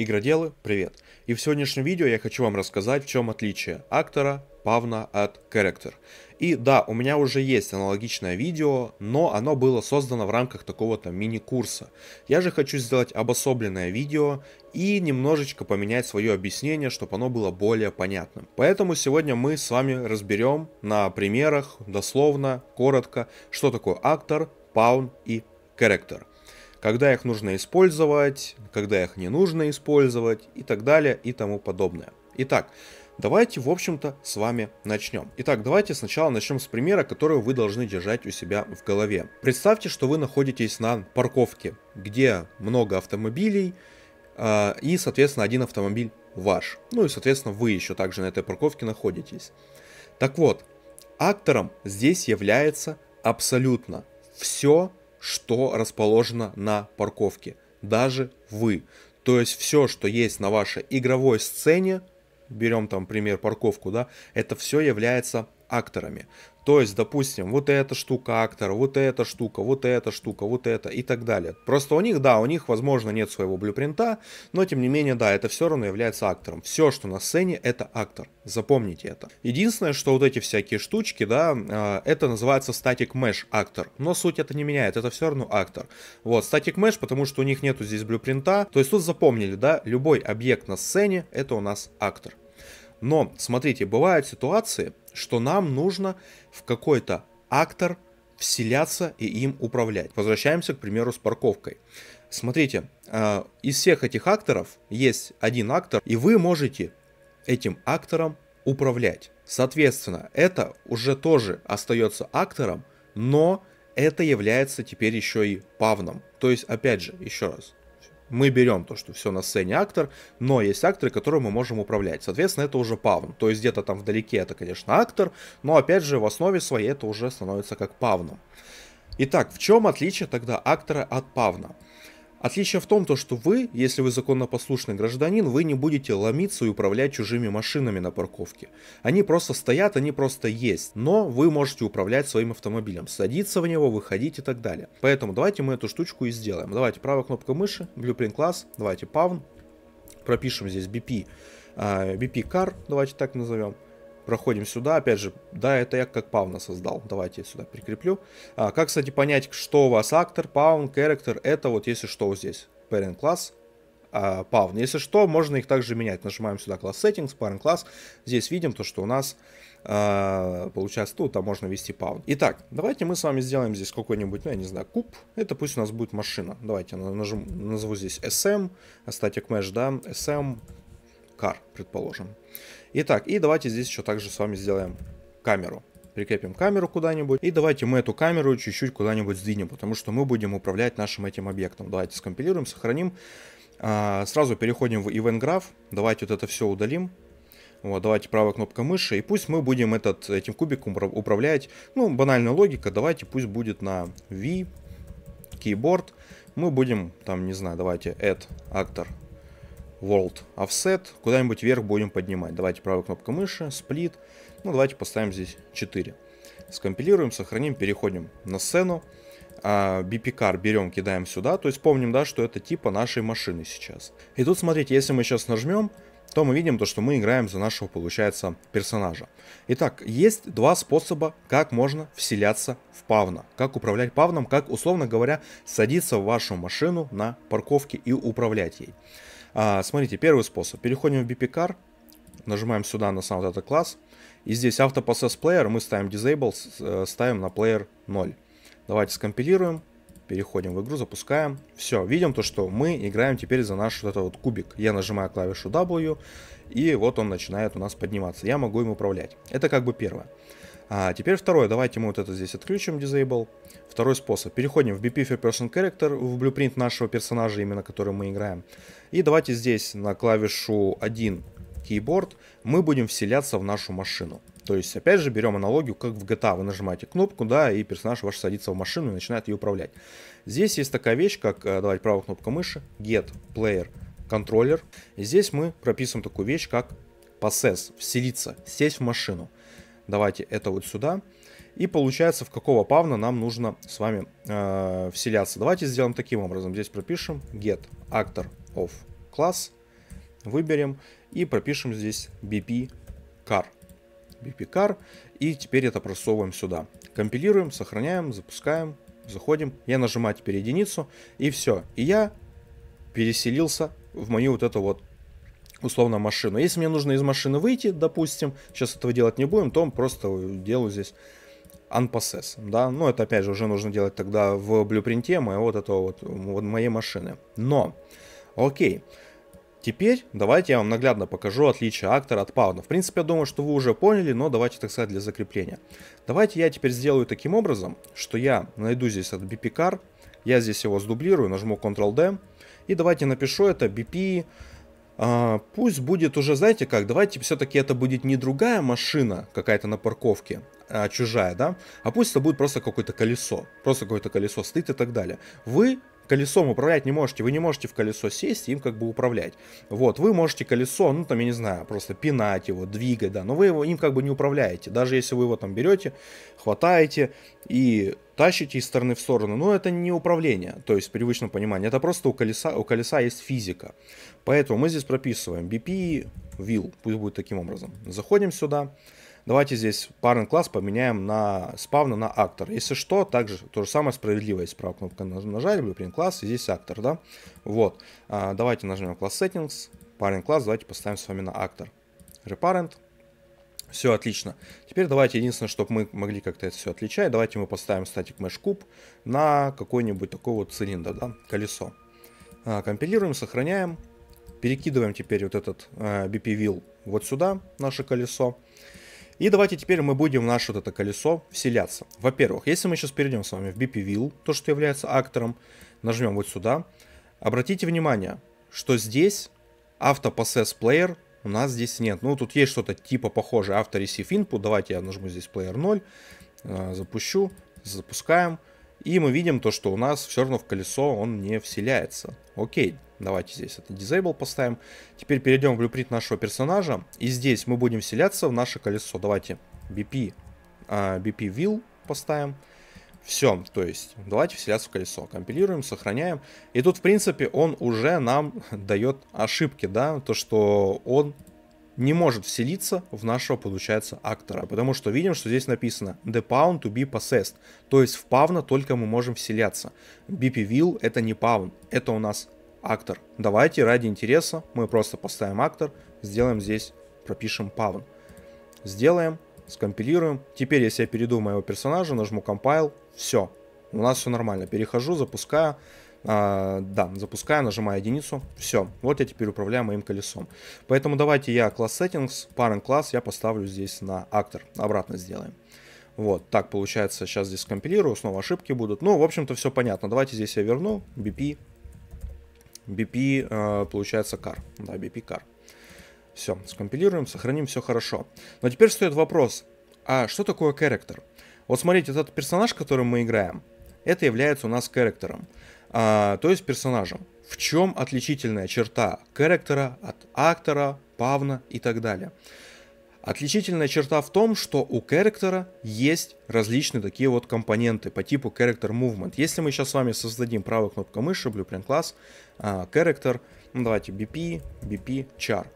Игроделы, привет! И в сегодняшнем видео я хочу вам рассказать, в чем отличие актера Павна от Character. И да, у меня уже есть аналогичное видео, но оно было создано в рамках такого-то мини-курса. Я же хочу сделать обособленное видео и немножечко поменять свое объяснение, чтобы оно было более понятным. Поэтому сегодня мы с вами разберем на примерах, дословно, коротко, что такое актор, паун и Character когда их нужно использовать, когда их не нужно использовать и так далее и тому подобное. Итак, давайте, в общем-то, с вами начнем. Итак, давайте сначала начнем с примера, который вы должны держать у себя в голове. Представьте, что вы находитесь на парковке, где много автомобилей, а, и, соответственно, один автомобиль ваш. Ну и, соответственно, вы еще также на этой парковке находитесь. Так вот, актором здесь является абсолютно все что расположено на парковке. Даже вы. То есть все, что есть на вашей игровой сцене, берем там пример парковку, да, это все является акторами. То есть, допустим, вот эта штука актора, вот эта штука, вот эта штука, вот это и так далее. Просто у них, да, у них, возможно, нет своего блюпринта, но тем не менее, да, это все равно является актором. Все, что на сцене, это актор. Запомните это. Единственное, что вот эти всякие штучки, да, а, это называется статик mesh актор. Но суть это не меняет, это все равно актор. Вот, статик mesh, потому что у них нету здесь блюпринта. То есть тут запомнили, да, любой объект на сцене, это у нас актор. Но, смотрите, бывают ситуации, что нам нужно в какой-то актор вселяться и им управлять. Возвращаемся, к примеру, с парковкой. Смотрите, э, из всех этих акторов есть один актор, и вы можете этим актором управлять. Соответственно, это уже тоже остается актором, но это является теперь еще и павном. То есть, опять же, еще раз, мы берем то, что все на сцене актор, но есть акторы, которые мы можем управлять. Соответственно, это уже павн. То есть где-то там вдалеке это, конечно, актор, но опять же в основе своей это уже становится как павном. Итак, в чем отличие тогда актора от павна? Отличие в том, то, что вы, если вы законопослушный гражданин, вы не будете ломиться и управлять чужими машинами на парковке. Они просто стоят, они просто есть, но вы можете управлять своим автомобилем, садиться в него, выходить и так далее. Поэтому давайте мы эту штучку и сделаем. Давайте правая кнопка мыши, Blueprint Class, давайте Pawn, пропишем здесь BP, а, BP Car, давайте так назовем проходим сюда, опять же, да, это я как павна создал, давайте я сюда прикреплю. А, как, кстати, понять, что у вас актер, паун, character, это вот если что здесь, parent класс, а, паун. Если что, можно их также менять, нажимаем сюда класс settings, parent класс, здесь видим то, что у нас а, получается тут, там можно ввести паун. Итак, давайте мы с вами сделаем здесь какой-нибудь, ну, я не знаю, куб, это пусть у нас будет машина, давайте нажму, назову здесь SM, static а, mesh, да, SM car, предположим. Итак, и давайте здесь еще также с вами сделаем камеру. Прикрепим камеру куда-нибудь. И давайте мы эту камеру чуть-чуть куда-нибудь сдвинем, потому что мы будем управлять нашим этим объектом. Давайте скомпилируем, сохраним. А, сразу переходим в Event Graph. Давайте вот это все удалим. Вот, давайте правая кнопка мыши, и пусть мы будем этот, этим кубиком управлять. Ну, банальная логика, давайте пусть будет на V, keyboard. Мы будем, там, не знаю, давайте add actor World Offset, куда-нибудь вверх будем поднимать. Давайте правой кнопкой мыши, Split, ну давайте поставим здесь 4. Скомпилируем, сохраним, переходим на сцену. А BPCAR берем, кидаем сюда, то есть помним, да, что это типа нашей машины сейчас. И тут смотрите, если мы сейчас нажмем, то мы видим то, что мы играем за нашего, получается, персонажа. Итак, есть два способа, как можно вселяться в павна. Как управлять павном, как, условно говоря, садиться в вашу машину на парковке и управлять ей. А, смотрите, первый способ. Переходим в BPCar, нажимаем сюда на сам вот этот класс. И здесь AutoProcess Player мы ставим Disable, э, ставим на Player 0. Давайте скомпилируем. Переходим в игру, запускаем. Все, видим то, что мы играем теперь за наш вот этот вот кубик. Я нажимаю клавишу W, и вот он начинает у нас подниматься. Я могу им управлять. Это как бы первое. А теперь второе, давайте мы вот это здесь отключим, disable. Второй способ. Переходим в BP for Person Character, в блюпринт нашего персонажа, именно который мы играем. И давайте здесь на клавишу 1 keyboard мы будем вселяться в нашу машину. То есть, опять же, берем аналогию, как в GTA. Вы нажимаете кнопку, да, и персонаж ваш садится в машину и начинает ее управлять. Здесь есть такая вещь, как, э, давайте правая кнопка мыши, Get, Player, Controller. И здесь мы прописываем такую вещь, как Possess, вселиться, сесть в машину. Давайте это вот сюда. И получается, в какого павна нам нужно с вами э, вселяться. Давайте сделаем таким образом. Здесь пропишем get actor of class. Выберем и пропишем здесь bp car. bp car. И теперь это просовываем сюда. Компилируем, сохраняем, запускаем, заходим. Я нажимаю теперь единицу. И все. И я переселился в мою вот эту вот условно машину. Если мне нужно из машины выйти, допустим, сейчас этого делать не будем, то просто делаю здесь unpossess, да, но ну, это опять же уже нужно делать тогда в блюпринте моего вот этого вот, вот моей машины. Но, окей, Теперь давайте я вам наглядно покажу отличие актора от пауна. В принципе, я думаю, что вы уже поняли, но давайте, так сказать, для закрепления. Давайте я теперь сделаю таким образом, что я найду здесь этот BP Car, я здесь его сдублирую, нажму Ctrl-D, и давайте напишу это BP а, пусть будет уже, знаете как, давайте все-таки это будет не другая машина какая-то на парковке, а, чужая, да, а пусть это будет просто какое-то колесо, просто какое-то колесо стоит и так далее. Вы колесом управлять не можете, вы не можете в колесо сесть и им как бы управлять. Вот, вы можете колесо, ну там, я не знаю, просто пинать его, двигать, да, но вы его, им как бы не управляете. Даже если вы его там берете, хватаете и тащите из стороны в сторону, но ну, это не управление, то есть в привычном понимании, это просто у колеса, у колеса есть физика. Поэтому мы здесь прописываем BP, wheel, пусть будет таким образом. Заходим сюда, Давайте здесь парный класс поменяем на спавна на актор. Если что, также то же самое справедливо. Если правая кнопка нажали, blueprint класс, и здесь актор, да? Вот. А, давайте нажмем класс settings, парень класс, давайте поставим с вами на актор. Reparent. Все отлично. Теперь давайте, единственное, чтобы мы могли как-то это все отличать, давайте мы поставим static mesh куб на какой-нибудь такой вот цилиндр, да, колесо. А, компилируем, сохраняем. Перекидываем теперь вот этот э, BP wheel вот сюда, наше колесо. И давайте теперь мы будем в наше вот это колесо вселяться. Во-первых, если мы сейчас перейдем с вами в BPVille, то, что является актором, нажмем вот сюда. Обратите внимание, что здесь автопоссесс плеер у нас здесь нет. Ну, тут есть что-то типа похожее After Receive Input. Давайте я нажму здесь Player 0, э, запущу, запускаем. И мы видим то, что у нас все равно в колесо он не вселяется. Окей. Давайте здесь это disable поставим. Теперь перейдем в blueprint нашего персонажа. И здесь мы будем вселяться в наше колесо. Давайте BP, а, BP wheel поставим. Все, то есть давайте вселяться в колесо. Компилируем, сохраняем. И тут, в принципе, он уже нам дает ошибки, да, то, что он не может вселиться в нашего, получается, актора. Потому что видим, что здесь написано The pawn to be possessed. То есть в павна только мы можем вселяться. BP Will это не павн, это у нас актор. Давайте ради интереса мы просто поставим актор, сделаем здесь, пропишем павн. Сделаем, скомпилируем. Теперь, если я перейду моего персонажа, нажму compile, все. У нас все нормально. Перехожу, запускаю. А, да, запускаю, нажимаю единицу, все, вот я теперь управляю моим колесом. Поэтому давайте я класс settings, parent класс я поставлю здесь на актор, обратно сделаем. Вот, так получается, сейчас здесь скомпилирую, снова ошибки будут. Ну, в общем-то, все понятно. Давайте здесь я верну, BP, BP, э, получается, car. Да, BP car. Все, скомпилируем, сохраним, все хорошо. Но теперь стоит вопрос, а что такое character? Вот смотрите, этот персонаж, которым мы играем, это является у нас характером, а, то есть персонажем. В чем отличительная черта характера от актора, павна и так далее? Отличительная черта в том, что у характера есть различные такие вот компоненты по типу character movement. Если мы сейчас с вами создадим правой кнопкой мыши, blueprint класс, character, ну давайте BP, BP, char.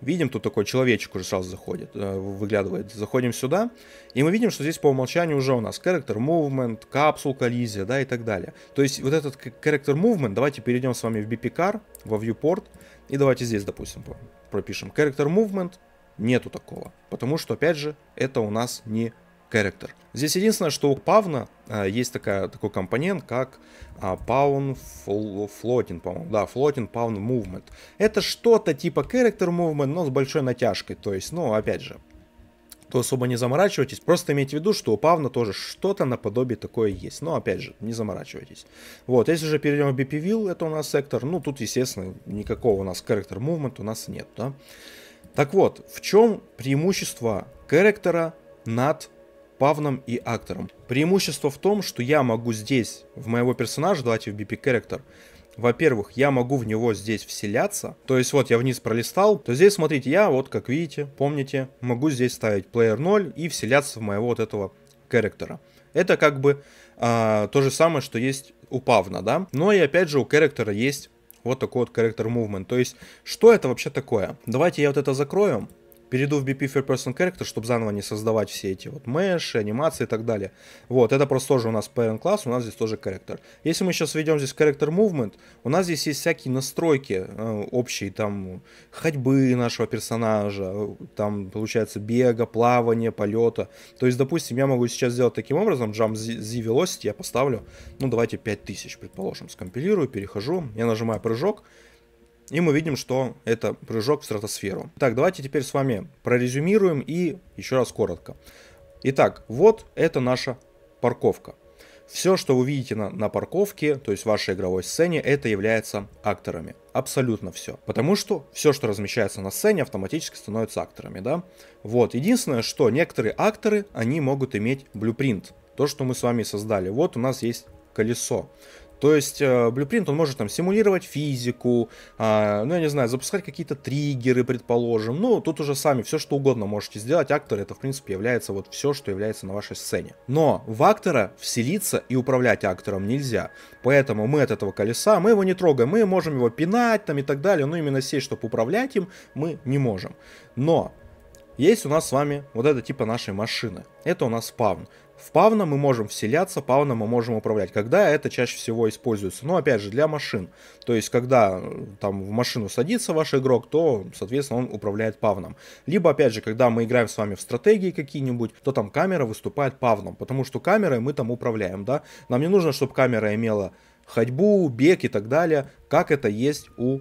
Видим, тут такой человечек уже сразу заходит, э, выглядывает. Заходим сюда, и мы видим, что здесь по умолчанию уже у нас character movement, капсул коллизия, да, и так далее. То есть вот этот character movement, давайте перейдем с вами в BP car, во viewport, и давайте здесь, допустим, пропишем character movement, Нету такого. Потому что, опять же, это у нас не character. Здесь единственное, что у Павна э, есть такая, такой компонент, как э, Pawn Floating, по-моему, да, Floating Pawn Movement. Это что-то типа Character Movement, но с большой натяжкой, то есть, ну, опять же, то особо не заморачивайтесь, просто имейте в виду, что у Павна тоже что-то наподобие такое есть, но, опять же, не заморачивайтесь. Вот, если же перейдем в BPVille, это у нас сектор, ну, тут, естественно, никакого у нас Character Movement у нас нет, да. Так вот, в чем преимущество характера над Павном и актором? Преимущество в том, что я могу здесь, в моего персонажа, давайте в BP Character, во-первых, я могу в него здесь вселяться. То есть вот я вниз пролистал, то здесь, смотрите, я вот, как видите, помните, могу здесь ставить player 0 и вселяться в моего вот этого характера. Это как бы э, то же самое, что есть у Павна, да? Но и опять же у характера есть вот такой вот корректор movement. То есть, что это вообще такое? Давайте я вот это закрою перейду в BP First Person Character, чтобы заново не создавать все эти вот меши, анимации и так далее. Вот, это просто тоже у нас parent класс, у нас здесь тоже character. Если мы сейчас введем здесь character movement, у нас здесь есть всякие настройки э, общие, там, ходьбы нашего персонажа, э, там, получается, бега, плавания, полета. То есть, допустим, я могу сейчас сделать таким образом, jump z, z velocity я поставлю, ну, давайте 5000, предположим, скомпилирую, перехожу, я нажимаю прыжок, и мы видим, что это прыжок в стратосферу. Так, давайте теперь с вами прорезюмируем и еще раз коротко. Итак, вот это наша парковка. Все, что вы видите на, на парковке, то есть в вашей игровой сцене, это является акторами. Абсолютно все. Потому что все, что размещается на сцене, автоматически становится акторами, да? Вот, единственное, что некоторые акторы, они могут иметь блюпринт. То, что мы с вами создали. Вот у нас есть колесо. То есть Blueprint, э, он может там симулировать физику, а, ну, я не знаю, запускать какие-то триггеры, предположим. Ну, тут уже сами все, что угодно можете сделать. Актор это, в принципе, является вот все, что является на вашей сцене. Но в актора вселиться и управлять актором нельзя. Поэтому мы от этого колеса, мы его не трогаем, мы можем его пинать там и так далее, но именно сесть, чтобы управлять им, мы не можем. Но есть у нас с вами вот это типа нашей машины. Это у нас спавн. В павна мы можем вселяться, павна мы можем управлять. Когда это чаще всего используется? Ну, опять же, для машин. То есть, когда э, там в машину садится ваш игрок, то, соответственно, он управляет павном. Либо, опять же, когда мы играем с вами в стратегии какие-нибудь, то там камера выступает павном, потому что камерой мы там управляем, да? Нам не нужно, чтобы камера имела ходьбу, бег и так далее, как это есть у,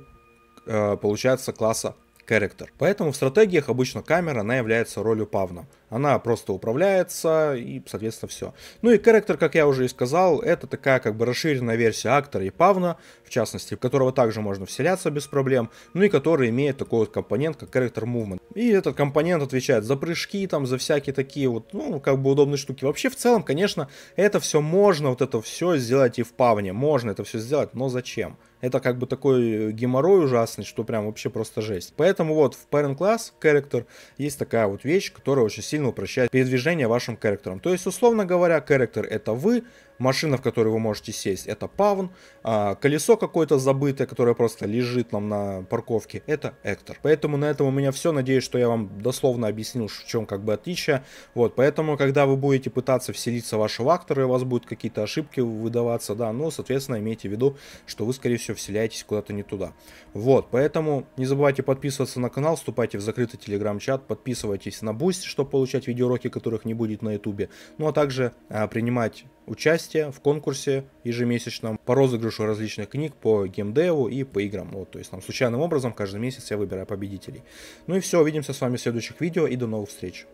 э, получается, класса Character. Поэтому в стратегиях обычно камера, она является ролью павна. Она просто управляется и, соответственно, все. Ну и характер, как я уже и сказал, это такая как бы расширенная версия актера и павна, в частности, в которого также можно вселяться без проблем, ну и который имеет такой вот компонент, как character movement. И этот компонент отвечает за прыжки, там, за всякие такие вот, ну, как бы удобные штуки. Вообще, в целом, конечно, это все можно, вот это все сделать и в павне, можно это все сделать, но зачем? Это как бы такой э, геморрой ужасный, что прям вообще просто жесть. Поэтому вот в Parent Class Character есть такая вот вещь, которая очень сильно сильно упрощает передвижение вашим характером. То есть, условно говоря, характер это вы, Машина, в которую вы можете сесть, это Павн. А колесо какое-то забытое, которое просто лежит нам на парковке, это Эктор. Поэтому на этом у меня все. Надеюсь, что я вам дословно объяснил, в чем как бы отличие. Вот, поэтому, когда вы будете пытаться вселиться в вашего актора, у вас будут какие-то ошибки выдаваться, да, но, ну, соответственно, имейте в виду, что вы, скорее всего, вселяетесь куда-то не туда. Вот, поэтому не забывайте подписываться на канал, вступайте в закрытый телеграм-чат, подписывайтесь на Boost, чтобы получать видеоуроки, которых не будет на ютубе, ну а также а, принимать участие в конкурсе ежемесячном по розыгрышу различных книг по геймдеву и по играм. Вот, то есть там случайным образом каждый месяц я выбираю победителей. Ну и все, увидимся с вами в следующих видео и до новых встреч.